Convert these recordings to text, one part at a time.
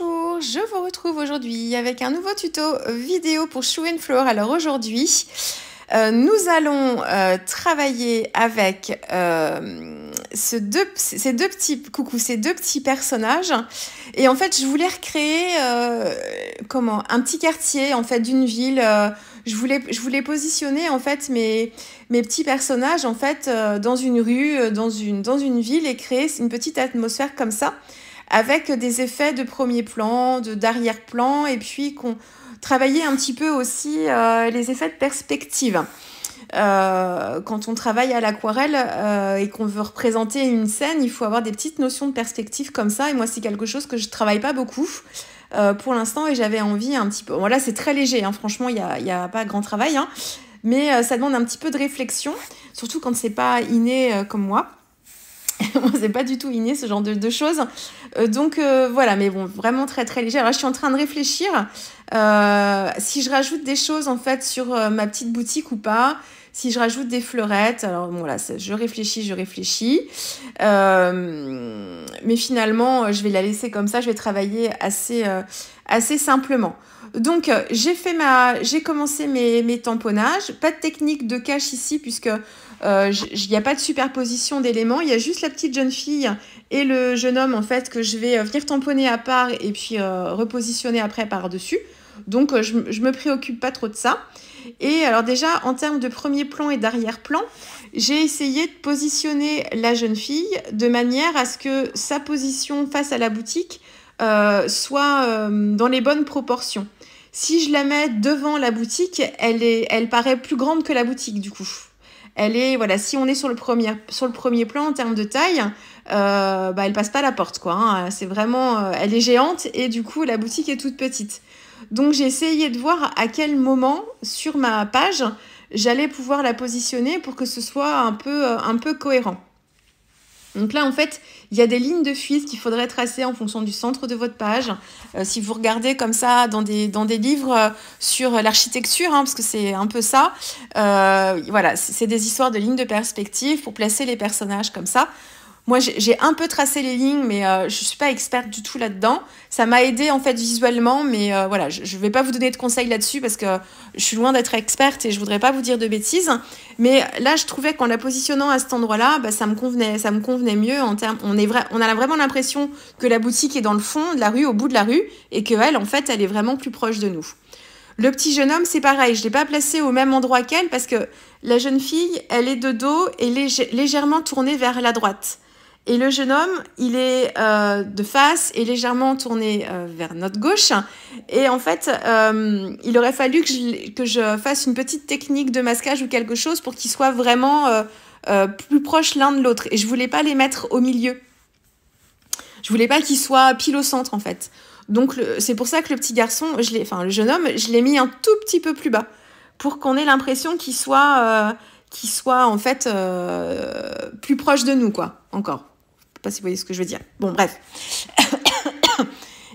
Bonjour, je vous retrouve aujourd'hui avec un nouveau tuto vidéo pour Shoe and Floor. Alors aujourd'hui, euh, nous allons euh, travailler avec euh, ces deux petits coucou, ces deux petits personnages. Et en fait, je voulais recréer comment un petit quartier en fait d'une ville. je voulais, je voulais positionner en fait mes, petits personnages en fait dans une rue, dans une ville et créer une petite atmosphère comme ça avec des effets de premier plan, de d'arrière-plan, et puis qu'on travaillait un petit peu aussi euh, les effets de perspective. Euh, quand on travaille à l'aquarelle euh, et qu'on veut représenter une scène, il faut avoir des petites notions de perspective comme ça. Et moi, c'est quelque chose que je travaille pas beaucoup pour l'instant, et j'avais envie un petit peu. Voilà, c'est très léger. Hein, franchement, il n'y a, pas grand travail, hein, mais ça demande un petit peu de réflexion, surtout quand c'est pas inné comme moi. Moi, c'est pas du tout inné ce genre de, choses. Euh, donc euh, voilà, mais bon, vraiment très très léger. Alors je suis en train de réfléchir euh, si je rajoute des choses en fait sur ma petite boutique ou pas. Si je rajoute des fleurettes, alors bon là, je réfléchis, je réfléchis. mais finalement, je vais la laisser comme ça. Je vais travailler assez assez simplement. Donc euh, j'ai fait ma, j'ai commencé mes, tamponnages. Pas de technique de cache ici puisque il euh, n'y a pas de superposition d'éléments. Il y a juste la petite jeune fille et le jeune homme en fait que je vais euh, venir tamponner à part et puis repositionner après par dessus. Donc je, ne me préoccupe pas trop de ça. Et alors déjà en termes de premier plan et d'arrière-plan, j'ai essayé de positionner la jeune fille de manière à ce que sa position face à la boutique euh, soit euh, dans les bonnes proportions. Si je la mets devant la boutique, elle, est, elle paraît plus grande que la boutique du coup. Elle est, voilà, si on est sur le premier, sur le premier plan en termes de taille, euh, bah, elle passe pas la porte quoi. Hein. C'est vraiment, elle est géante et du coup la boutique est toute petite. Donc j'ai essayé de voir à quel moment sur ma page j'allais pouvoir la positionner pour que ce soit un peu, un peu cohérent. Donc là, en fait, il y a des lignes de fuite qu'il faudrait tracer en fonction du centre de votre page. Euh, si vous regardez comme ça dans des, livres euh, sur l'architecture, hein, parce que c'est un peu ça, euh, voilà, c'est des histoires de lignes de perspective pour placer les personnages comme ça. Moi, j'ai un peu tracé les lignes, mais euh, je ne suis pas experte du tout là-dedans. Ça m'a aidé en fait visuellement, mais euh, voilà, je ne vais pas vous donner de conseils là-dessus parce que je suis loin d'être experte et je voudrais pas vous dire de bêtises. Mais là, je trouvais qu'en la positionnant à cet endroit-là, bah, ça me convenait, ça me convenait mieux en termes. On a vraiment l'impression que la boutique est dans le fond de la rue, au bout de la rue, et qu'elle, en fait, elle est vraiment plus proche de nous. Le petit jeune homme, c'est pareil, je l'ai pas placé au même endroit qu'elle parce que la jeune fille, elle est de dos et légèrement tournée vers la droite. Et le jeune homme, il est euh, de face et légèrement tourné euh, vers notre gauche. Et en fait, euh, il aurait fallu que je, que je, fasse une petite technique de masquage ou quelque chose pour qu'ils soient vraiment plus proches l'un de l'autre. Et je voulais pas les mettre au milieu. Je voulais pas qu'ils soient pile au centre, en fait. Donc c'est pour ça que le petit garçon, je enfin le jeune homme, je l'ai mis un tout petit peu plus bas pour qu'on ait l'impression qu'il soit, soit en fait plus proche de nous, quoi, encore sais pas si vous voyez ce que je veux dire. Bon, bref.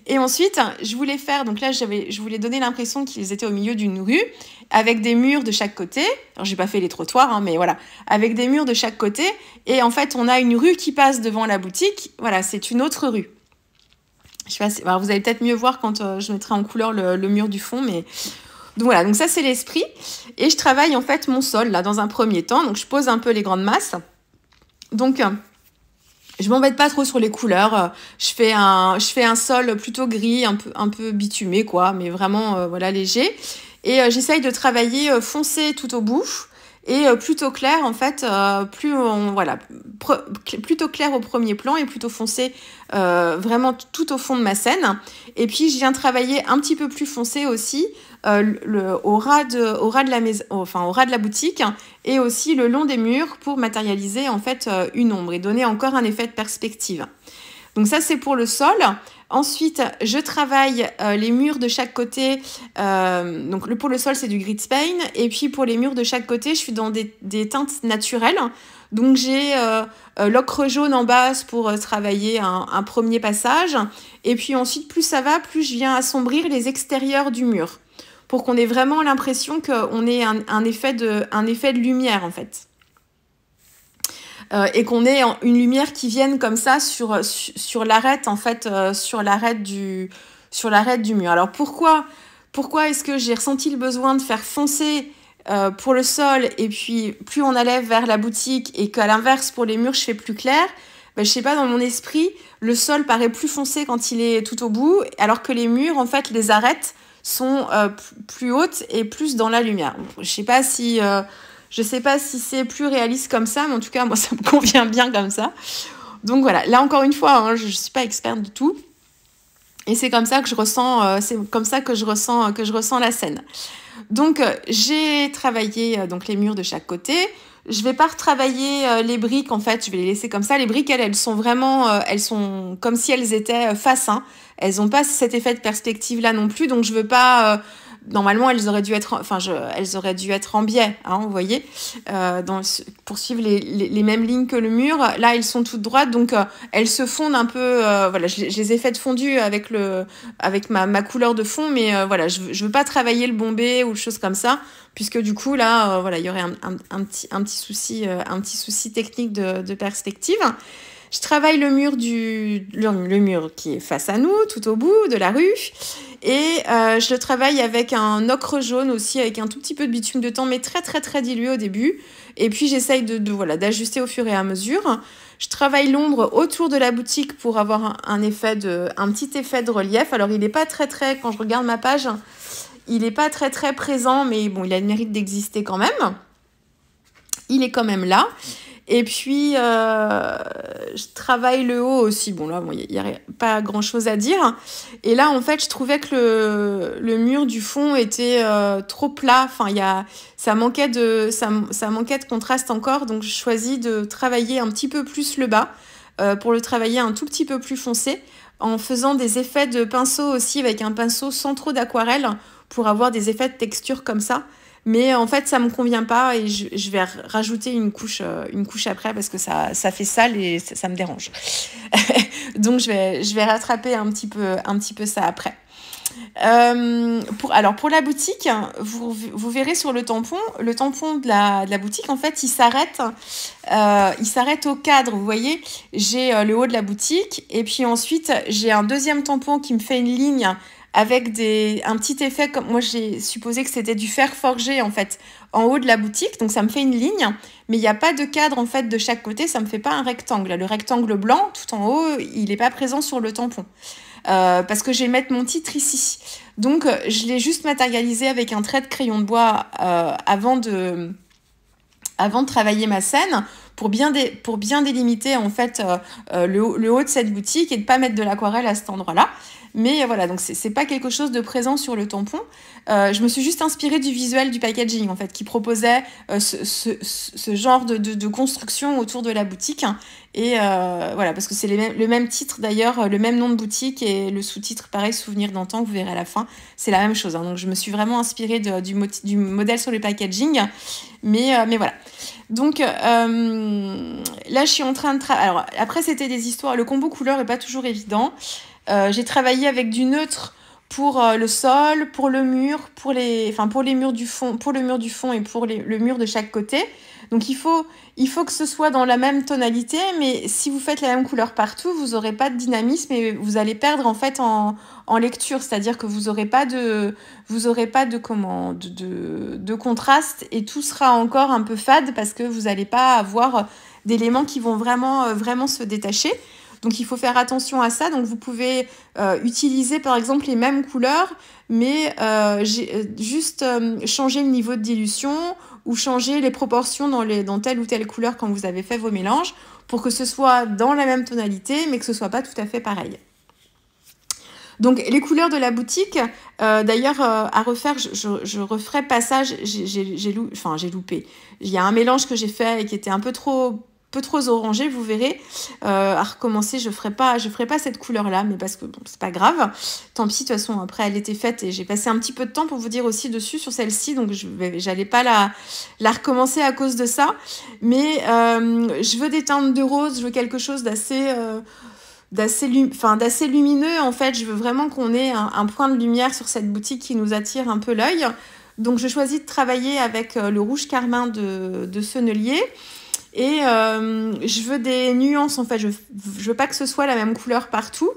Et ensuite, je voulais faire, donc là, je voulais donner l'impression qu'ils étaient au milieu d'une rue, avec des murs de chaque côté. Alors, j'ai pas fait les trottoirs, hein, mais voilà, avec des murs de chaque côté. Et en fait, on a une rue qui passe devant la boutique. Voilà, c'est une autre rue. Je sais pas vous allez peut-être mieux voir quand euh, je mettrai en couleur le, le, mur du fond, mais. Donc voilà, donc ça c'est l'esprit. Et je travaille en fait mon sol là dans un premier temps. Donc je pose un peu les grandes masses. Donc euh, je m'embête pas trop sur les couleurs. Je fais un, je fais un sol plutôt gris, un peu, un peu bitumé, quoi, mais vraiment euh, voilà léger. Et euh, j'essaye de travailler euh, foncé tout au bout. Et euh, plutôt clair, en fait, euh, plus voilà, plutôt clair au premier plan et plutôt foncé euh, vraiment tout au fond de ma scène. Et puis, je viens travailler un petit peu plus foncé aussi au, ras de, la au ras de la boutique et aussi le long des murs pour matérialiser en fait une ombre et donner encore un effet de perspective. Donc ça, c'est pour le sol. Ensuite, je travaille euh, les murs de chaque côté. Euh, donc pour le sol, c'est du grid spain. Et puis pour les murs de chaque côté, je suis dans des, teintes naturelles. Donc j'ai euh, l'ocre jaune en base pour travailler un, premier passage. Et puis ensuite, plus ça va, plus je viens assombrir les extérieurs du mur pour qu'on ait vraiment l'impression qu'on ait un effet de lumière en fait. Euh, et qu'on ait une lumière qui vienne comme ça sur, sur, l'arête, en fait, euh, sur l'arête du, du mur. Alors pourquoi, pourquoi est-ce que j'ai ressenti le besoin de faire foncer euh, pour le sol et puis plus on allait vers la boutique et qu'à l'inverse pour les murs je fais plus clair ben, je sais pas, dans mon esprit, le sol paraît plus foncé quand il est tout au bout, alors que les murs, en fait, les arêtes sont plus hautes et plus dans la lumière. je sais pas si, je sais pas si c'est plus réaliste comme ça, mais en tout cas, moi, ça me convient bien comme ça. Donc voilà, là encore une fois, hein, je ne suis pas experte de tout. Et c'est comme ça que je ressens, euh, c'est comme ça que je ressens, que je ressens la scène. Donc euh, j'ai travaillé euh, donc les murs de chaque côté. Je ne vais pas retravailler les briques en fait, je vais les laisser comme ça. Les briques elles, sont vraiment, elles sont comme si elles étaient face. Hein. Elles n'ont pas cet effet de perspective là non plus, donc je ne veux pas normalement, elles auraient dû être, en, enfin, elles auraient dû être en biais, hein, vous voyez, euh, dans, pour suivre les, mêmes lignes que le mur. Là, elles sont toutes droites, donc euh, elles se fondent un peu. Euh, voilà, je, les ai faites fondues avec le, avec ma, couleur de fond, mais voilà, je, je veux pas travailler le bombé ou choses comme ça, puisque du coup là, voilà, il y aurait un, petit, un petit souci, un petit souci technique de, de perspective. Je travaille le mur du le, mur qui est face à nous, tout au bout de la rue, et euh, je le travaille avec un ocre jaune aussi, avec un tout petit peu de bitume de temps, mais très très très dilué au début. Et puis j'essaye de, voilà d'ajuster au fur et à mesure. Je travaille l'ombre autour de la boutique pour avoir un, effet de un petit effet de relief. Alors il n'est pas très très quand je regarde ma page, il n'est pas très très présent, mais bon, il a le mérite d'exister quand même. Il est quand même là. Et puis, euh, je travaille le haut aussi. Bon, là, il n'y a, pas grand-chose à dire. Et là, en fait, je trouvais que le, mur du fond était euh, trop plat. Enfin, ça, manquait de, contraste encore. Donc, je choisis de travailler un petit peu plus le bas euh, pour le travailler un tout petit peu plus foncé en faisant des effets de pinceau aussi avec un pinceau sans trop d'aquarelle pour avoir des effets de texture comme ça. Mais en fait, ça me convient pas et je, vais rajouter une couche, euh, une couche après parce que ça, fait sale et ça, me dérange. Donc je vais, je vais rattraper un petit peu, un petit peu ça après. Euh, pour, alors pour la boutique, vous, verrez sur le tampon, le tampon de la, boutique, en fait, il s'arrête, euh, il s'arrête au cadre. Vous voyez, j'ai le haut de la boutique et puis ensuite j'ai un deuxième tampon qui me fait une ligne avec des, un petit effet comme moi j'ai supposé que c'était du fer forgé en fait en haut de la boutique, donc ça me fait une ligne, mais il n'y a pas de cadre en fait de chaque côté, ça me fait pas un rectangle. Le rectangle blanc tout en haut, il n'est pas présent sur le tampon. Euh, parce que je vais mettre mon titre ici. Donc je l'ai juste matérialisé avec un trait de crayon de bois euh, avant, de, avant de travailler ma scène pour bien, pour bien délimiter en fait euh, le, le, haut de cette boutique et de pas mettre de l'aquarelle à cet endroit-là. Mais voilà, donc c'est pas quelque chose de présent sur le tampon. Euh, je me suis juste inspirée du visuel du packaging, en fait, qui proposait euh, ce, ce, ce, genre de, de, construction autour de la boutique. Et euh, voilà, parce que c'est le même titre d'ailleurs, le même nom de boutique et le sous-titre, pareil, Souvenir d'antan, que vous verrez à la fin, c'est la même chose. Hein. Donc je me suis vraiment inspirée de, du, du, modèle sur le packaging. Mais, mais voilà. Donc là, je suis en train de... travailler Alors après, c'était des histoires. Le combo couleur n'est pas toujours évident. Euh, j'ai travaillé avec du neutre pour euh, le sol, pour le mur, pour les, enfin pour les murs du fond, pour le mur du fond et pour le mur de chaque côté. Donc il faut, il faut que ce soit dans la même tonalité, mais si vous faites la même couleur partout, vous n'aurez pas de dynamisme et vous allez perdre en fait en, lecture, c'est-à-dire que vous n'aurez pas de, vous aurez pas de comment, de, de, contraste et tout sera encore un peu fade parce que vous n'allez pas avoir d'éléments qui vont vraiment, euh, vraiment se détacher. Donc il faut faire attention à ça. Donc vous pouvez euh, utiliser par exemple les mêmes couleurs, mais euh, euh, juste changer le niveau de dilution ou changer les proportions dans, les, dans telle ou telle couleur quand vous avez fait vos mélanges pour que ce soit dans la même tonalité, mais que ce ne soit pas tout à fait pareil. Donc les couleurs de la boutique, d'ailleurs à refaire, je, je, referai passage, j'ai loupé. Il y a un mélange que j'ai fait et qui était un peu trop trop orangé, vous verrez. Euh, à recommencer, je ferai pas, je ferai pas cette couleur-là, mais parce que bon, c'est pas grave. Tant pis, de toute façon, après elle était faite et j'ai passé un petit peu de temps pour vous dire aussi dessus sur celle-ci, donc je j'allais pas la, la recommencer à cause de ça. Mais euh, je veux des teintes de rose, je veux quelque chose d'assez euh, d'assez lumineux en fait. Je veux vraiment qu'on ait un, point de lumière sur cette boutique qui nous attire un peu l'œil. Donc je choisis de travailler avec le rouge carmin de, de Sennelier. Et euh, je veux des nuances en fait, je, ne veux pas que ce soit la même couleur partout.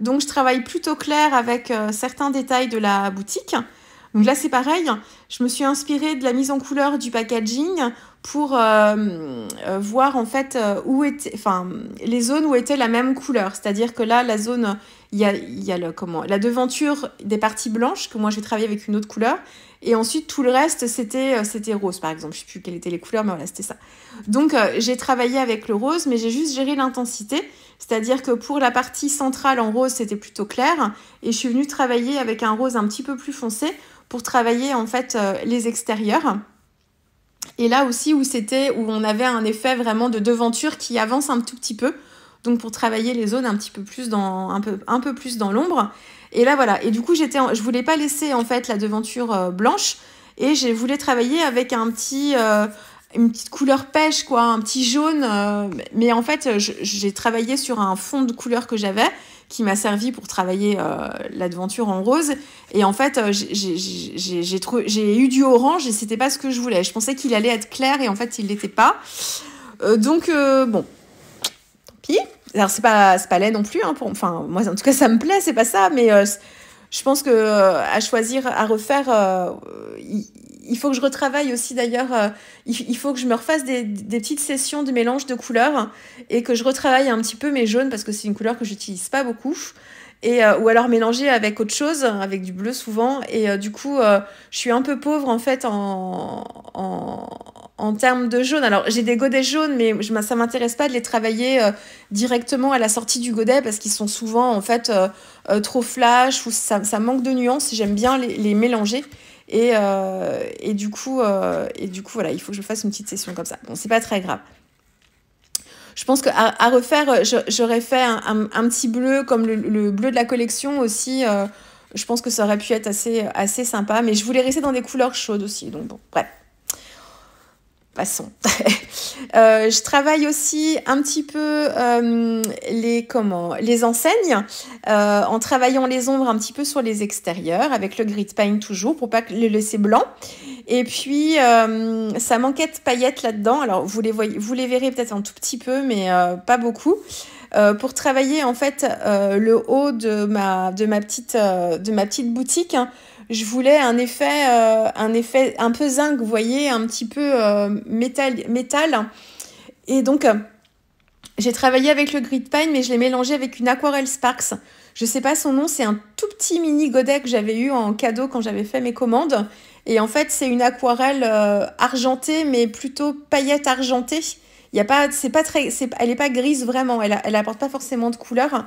Donc je travaille plutôt clair avec euh, certains détails de la boutique. Donc là c'est pareil, je me suis inspirée de la mise en couleur du packaging pour euh, voir en fait où était, enfin, les zones où était la même couleur. C'est-à-dire que là la zone, il y a, comment, la devanture des parties blanches que moi j'ai travaillé avec une autre couleur et ensuite, tout le reste, c'était euh, c'était rose, par exemple. Je ne sais plus quelles étaient les couleurs, mais voilà, c'était ça. Donc, euh, j'ai travaillé avec le rose, mais j'ai juste géré l'intensité. C'est-à-dire que pour la partie centrale en rose, c'était plutôt clair. Et je suis venue travailler avec un rose un petit peu plus foncé pour travailler, en fait, euh, les extérieurs. Et là aussi, où c'était où on avait un effet vraiment de devanture qui avance un tout petit peu. Donc, pour travailler les zones un petit peu plus dans, un peu, un peu plus dans l'ombre. Et là, voilà. Et du coup, j'étais, je voulais pas laisser en fait la devanture euh, blanche et je voulais travailler avec un petit euh, une petite couleur pêche, quoi, un petit jaune. Euh. mais en fait, j'ai travaillé sur un fond de couleur que j'avais qui m'a servi pour travailler la devanture en rose. Et en fait, j'ai eu du orange et c'était pas ce que je voulais. Je pensais qu'il allait être clair et en fait, il l'était pas. donc, bon, tant pis. Alors c'est pas c'est pas laid non plus. Hein, enfin moi en tout cas ça me plaît, c'est pas ça, mais euh, je pense que euh, à choisir, à refaire, euh, il, faut que je retravaille aussi d'ailleurs. Il, faut que je me refasse des, petites sessions de mélange de couleurs et que je retravaille un petit peu mes jaunes parce que c'est une couleur que j'utilise pas beaucoup. Et, ou alors mélanger avec autre chose, avec du bleu souvent. Et du coup, je suis un peu pauvre en fait en en termes de jaune, alors j'ai des godets jaunes, mais ça ça m'intéresse pas de les travailler euh, directement à la sortie du godet parce qu'ils sont souvent en fait euh, euh, trop flash ou ça, manque de nuances. J'aime bien les, mélanger. Et, du coup, et du coup, voilà, il faut que je fasse une petite session comme ça. Bon, c'est pas très grave. Je pense qu'à à refaire, j'aurais fait un, petit bleu comme le, bleu de la collection aussi. je pense que ça aurait pu être assez, assez sympa, mais je voulais rester dans des couleurs chaudes aussi. Donc bon, bref. Passons. Euh, je travaille aussi un petit peu euh, les comment les enseignes euh, en travaillant les ombres un petit peu sur les extérieurs avec le grid paint toujours pour pas les laisser blanc Et puis ça manquait de paillettes là-dedans. Alors vous les voyez, vous les verrez peut-être un tout petit peu, mais pas beaucoup. pour travailler en fait le haut de ma, de ma, petite, de ma petite boutique. Hein, je voulais un effet, euh, un effet un peu zinc, vous voyez, un petit peu euh, métal, métal. Et donc, euh, j'ai travaillé avec le grid pine, mais je l'ai mélangé avec une aquarelle Sparks. Je ne sais pas son nom, c'est un tout petit mini godet que j'avais eu en cadeau quand j'avais fait mes commandes. Et en fait, c'est une aquarelle argentée, mais plutôt paillette argentée. Il y a pas, c'est pas très, elle n'est pas grise vraiment. Elle, n'apporte apporte pas forcément de couleur.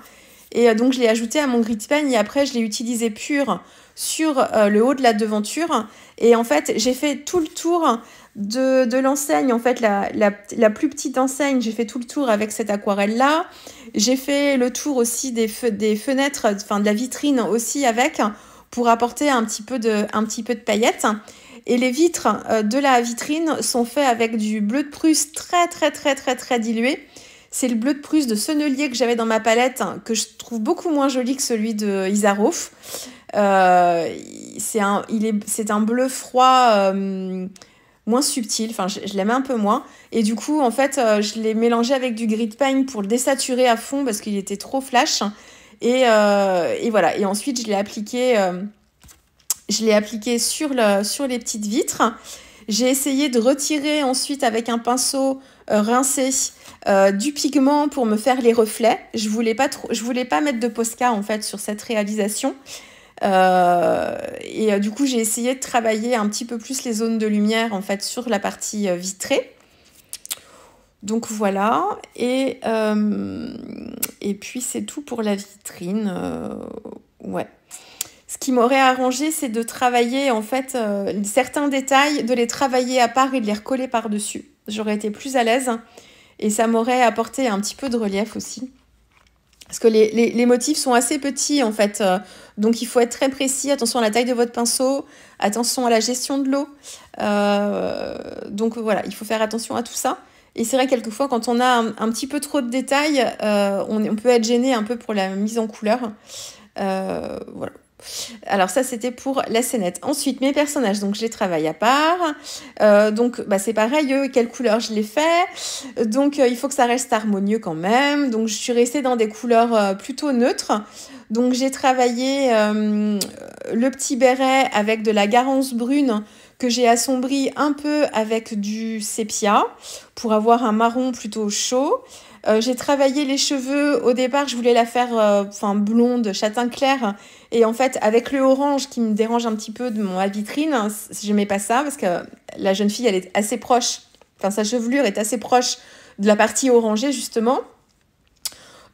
Et donc, je l'ai ajouté à mon grid pen et après, je l'ai utilisé pur sur euh, le haut de la devanture. Et en fait, j'ai fait tout le tour de, de l'enseigne, en fait, la, plus petite enseigne, j'ai fait tout le tour avec cette aquarelle-là. J'ai fait le tour aussi des, des fenêtres, enfin de la vitrine aussi avec, pour apporter un petit peu de, un petit peu de paillettes. Et les vitres euh, de la vitrine sont faites avec du bleu de Prusse très très très très très dilué. C'est le bleu de Prusse de Sennelier que j'avais dans ma palette, hein, que je trouve beaucoup moins joli que celui de Isaroff. Euh, c'est un, il est, c'est un bleu froid euh, moins subtil, enfin je, l'aimais un peu moins. Et du coup, en fait, euh, je l'ai mélangé avec du grid paint pour le désaturer à fond parce qu'il était trop flash. Et, voilà, et ensuite je l'ai appliqué, je l'ai appliqué sur, le, sur les petites vitres. J'ai essayé de retirer ensuite avec un pinceau rincé du pigment pour me faire les reflets. Je voulais pas trop, je voulais pas mettre de Posca en fait sur cette réalisation. Euh, et euh, du coup, j'ai essayé de travailler un petit peu plus les zones de lumière en fait sur la partie euh, vitrée. Donc voilà, et, et puis c'est tout pour la vitrine. ouais. Ce qui m'aurait arrangé, c'est de travailler en fait certains détails, de les travailler à part et de les recoller par-dessus. J'aurais été plus à l'aise et ça m'aurait apporté un petit peu de relief aussi. Parce que les, motifs sont assez petits en fait. Euh, donc il faut être très précis. Attention à la taille de votre pinceau. Attention à la gestion de l'eau. Euh, donc voilà, il faut faire attention à tout ça. Et c'est vrai quelquefois quand on a un, petit peu trop de détails, euh, on, on, peut être gêné un peu pour la mise en couleur. voilà. Alors ça, c'était pour la scénette. Ensuite, mes personnages, donc je les travaille à part. Euh, donc bah, c'est pareil, quelle couleur je les fais. Donc euh, il faut que ça reste harmonieux quand même. Donc je suis restée dans des couleurs euh, plutôt neutres. Donc j'ai travaillé le petit béret avec de la garance brune que j'ai assombri un peu avec du sépia pour avoir un marron plutôt chaud. Euh, j'ai travaillé les cheveux. Au départ, je voulais la faire euh, blonde, châtain clair. Et en fait, avec le orange qui me dérange un petit peu de mon vitrine, je mets pas ça parce que la jeune fille, elle est assez proche. Enfin, sa chevelure est assez proche de la partie orangée, justement.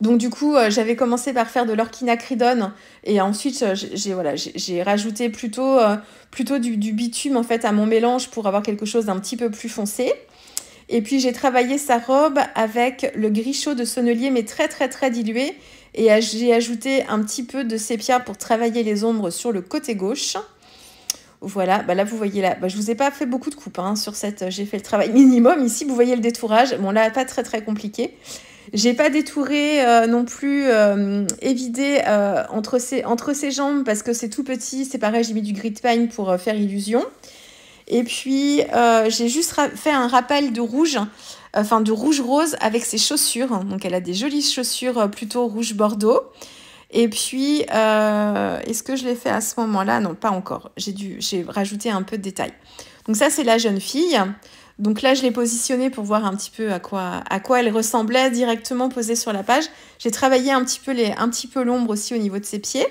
Donc du coup, euh, j'avais commencé par faire de l'orchinacridone. et ensuite j'ai rajouté plutôt plutôt du, du, bitume en fait à mon mélange pour avoir quelque chose d'un petit peu plus foncé. Et puis j'ai travaillé sa robe avec le gris chaud de sonnelier, mais très très très dilué. Et j'ai ajouté un petit peu de sépia pour travailler les ombres sur le côté gauche. Voilà, bah, là vous voyez là, bah, je vous ai pas fait beaucoup de coupes hein, sur cette, euh, j'ai fait le travail minimum. Ici vous voyez le détourage, bon là pas très très compliqué. J'ai pas détouré euh, non plus, euh, évidé entre, ses, entre ses jambes parce que c'est tout petit. C'est pareil, j'ai mis du grid pine pour faire illusion. Et puis, euh, j'ai juste fait un rappel de rouge, enfin de rouge-rose avec ses chaussures. Donc, elle a des jolies chaussures euh, plutôt rouge-bordeaux. Et puis, euh, est-ce que je l'ai fait à ce moment-là Non, pas encore. J'ai rajouté un peu de détails. Donc ça, c'est la jeune fille. Donc là, je l'ai positionnée pour voir un petit peu à quoi, à quoi elle ressemblait directement posée sur la page. J'ai travaillé un petit peu l'ombre aussi au niveau de ses pieds.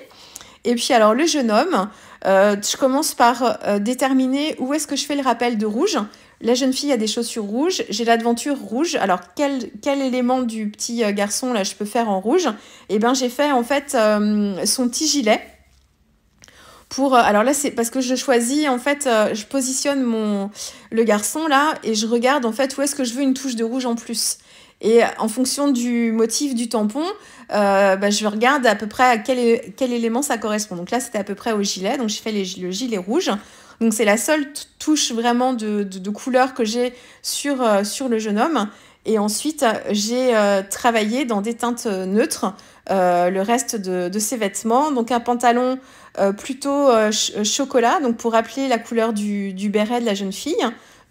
Et puis alors le jeune homme, euh, je commence par euh, déterminer où est-ce que je fais le rappel de rouge. La jeune fille a des chaussures rouges, j'ai l'aventure rouge. Alors quel, élément du petit euh, garçon là je peux faire en rouge Eh bien j'ai fait en fait son petit gilet. Pour, alors là c'est parce que je choisis en fait je positionne mon le garçon là et je regarde en fait où est-ce que je veux une touche de rouge en plus et en fonction du motif du tampon, euh, bah, je regarde à peu près à quel, élément ça correspond. Donc là, c'était à peu près au gilet. Donc, j'ai fait le gilet rouge. Donc, c'est la seule touche vraiment de, couleur que j'ai euh, sur, le jeune homme. Et ensuite, j'ai euh, travaillé dans des teintes neutres le reste de, ses vêtements. Donc, un pantalon plutôt chocolat, donc pour rappeler la couleur du, du béret de la jeune fille.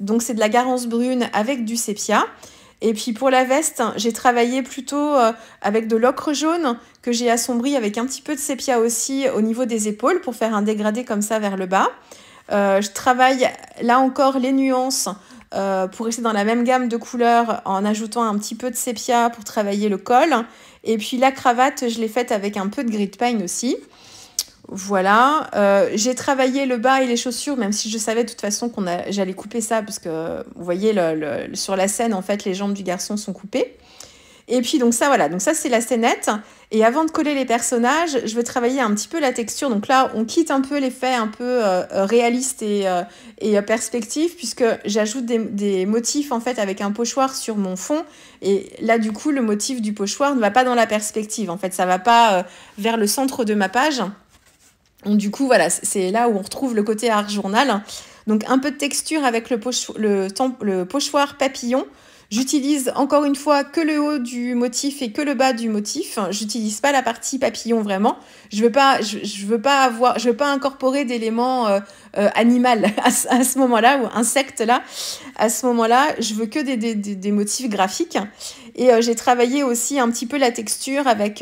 Donc, c'est de la garance brune avec du sépia. Et puis pour la veste, j'ai travaillé plutôt euh, avec de l'ocre jaune que j'ai assombri avec un petit peu de sépia aussi au niveau des épaules pour faire un dégradé comme ça vers le bas. Euh, je travaille là encore les nuances euh, pour rester dans la même gamme de couleurs en ajoutant un petit peu de sépia pour travailler le col. Et puis la cravate, je l'ai faite avec un peu de grid pine aussi. Voilà, euh, j'ai travaillé le bas et les chaussures, même si je savais de toute façon qu'on j'allais couper ça, parce que vous voyez, sur la scène, en fait, les jambes du garçon sont coupées. Et puis donc ça, voilà, donc ça c'est la scénette. Et avant de coller les personnages, je veux travailler un petit peu la texture. Donc là, on quitte un peu l'effet un peu euh, euh, réaliste et, perspective, puisque j'ajoute des, motifs en fait avec un pochoir sur mon fond. Et là, du coup, le motif du pochoir ne va pas dans la perspective. En fait, ça va pas vers le centre de ma page du coup, voilà, c'est là où on retrouve le côté art journal. Donc un peu de texture avec le pochoir papillon J'utilise encore une fois que le haut du motif et que le bas du motif. J'utilise pas la partie papillon vraiment. Je veux pas, je, veux pas avoir, je veux pas incorporer d'éléments animaux euh, euh, animal à, ce moment-là ou insectes là. À ce moment-là, je veux que des, motifs graphiques. Et euh, j'ai travaillé aussi un petit peu la texture avec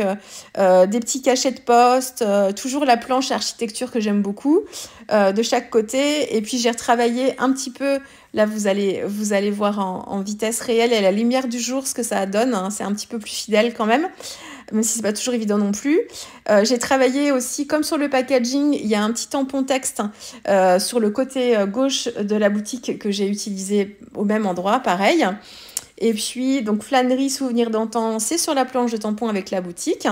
des petits cachets de poste, toujours la planche architecture que j'aime beaucoup de chaque côté. Et puis j'ai retravaillé un petit peu Là, vous allez, vous allez voir en, vitesse réelle et à la lumière du jour ce que ça donne. Hein. C'est un petit peu plus fidèle quand même, même si c'est pas toujours évident non plus. Euh, j'ai travaillé aussi, comme sur le packaging, il y a un petit tampon texte euh, sur le côté euh, gauche de la boutique que j'ai utilisé au même endroit, pareil. Et puis, donc flânerie, souvenir d'antan, c'est sur la planche de tampon avec la boutique.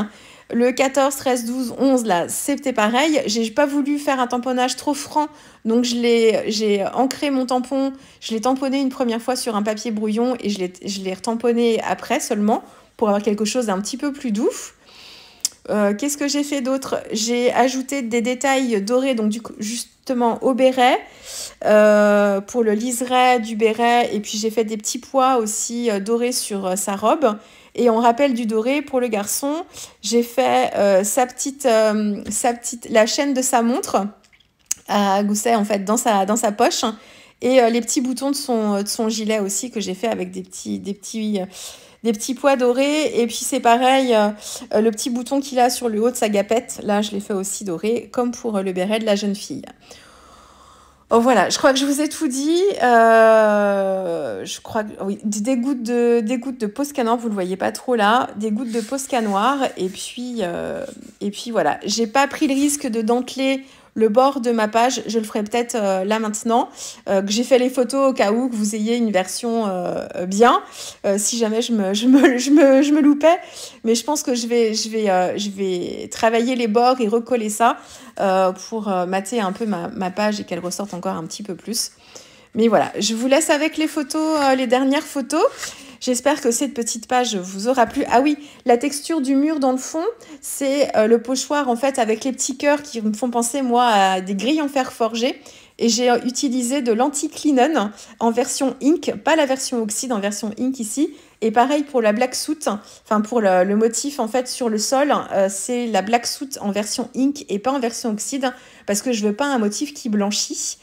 Le 14, 13, 12, 11, là, c'était pareil. J'ai pas voulu faire un tamponnage trop franc, donc j'ai ancré mon tampon, je l'ai tamponné une première fois sur un papier brouillon et je l'ai retamponné après seulement pour avoir quelque chose d'un petit peu plus doux. Euh, qu'est-ce que j'ai fait d'autre J'ai ajouté des détails dorés, donc justement au béret, euh, pour le liseré du béret, et puis j'ai fait des petits pois aussi euh, dorés sur sa robe. Et on rappelle du doré, pour le garçon, j'ai fait euh, euh, sa, petite, la chaîne de sa montre euh, à gousset, en fait, dans sa, poche. Et les petits boutons de son, gilet aussi que j'ai fait avec des petits, des petits, des petits pois dorés. Et puis c'est pareil, le petit bouton qu'il a sur le haut de sa gapette, là je l'ai fait aussi doré, comme pour le béret de la jeune fille. Oh, voilà, je crois que je vous ai tout dit. Euh, je crois que, oui, des gouttes de, des gouttes de posca vous le voyez pas trop là, des gouttes de posca Et puis, euh, et puis voilà, j'ai pas pris le risque de denteler le bord de ma page, je le ferai peut-être euh, là maintenant, euh, que j'ai fait les photos au cas où que vous ayez une version euh, bien, si jamais je me, je me, loupais. Mais je pense que je vais, je vais, je vais travailler les bords et recoller ça pour mater un peu ma, ma page et qu'elle ressorte encore un petit peu plus. Mais voilà, je vous laisse avec les photos, les dernières photos. J'espère que cette petite page vous aura plu. Ah oui, la texture du mur dans le fond, c'est euh, le pochoir en fait avec les petits cœurs qui me font penser moi à des grilles en fer forgé. Et j'ai euh, utilisé de lanti en version ink, pas la version oxyde, en version ink ici, et pareil pour la black soot, enfin pour le, motif en fait sur le sol, euh, c'est la black soot en version ink et pas en version oxyde parce que je veux pas un motif qui blanchit.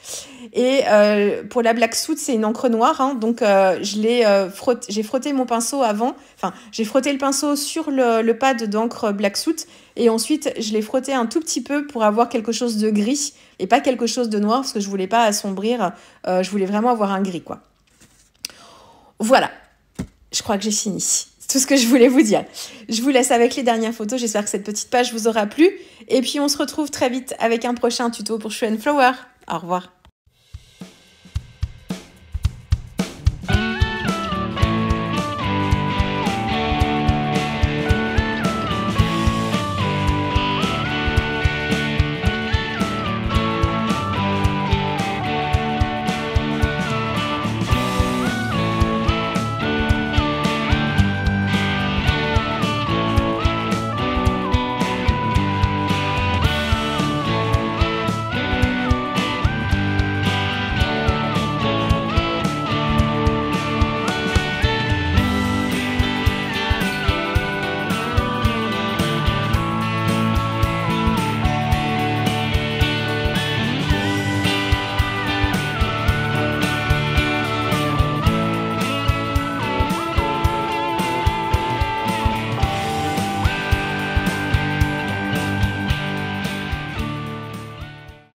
Et euh, pour la black soot, c'est une encre noire, hein, donc euh, je l'ai j'ai frotté mon pinceau avant, enfin j'ai frotté le pinceau sur le, pad d'encre black soot et ensuite je l'ai frotté un tout petit peu pour avoir quelque chose de gris et pas quelque chose de noir parce que je voulais pas assombrir, je voulais vraiment avoir un gris quoi. Voilà, je crois que j'ai fini. tout ce que je voulais vous dire. Je vous laisse avec les dernières photos. J'espère que cette petite page vous aura plu. Et puis, on se retrouve très vite avec un prochain tuto pour Shoe Flower. Au revoir.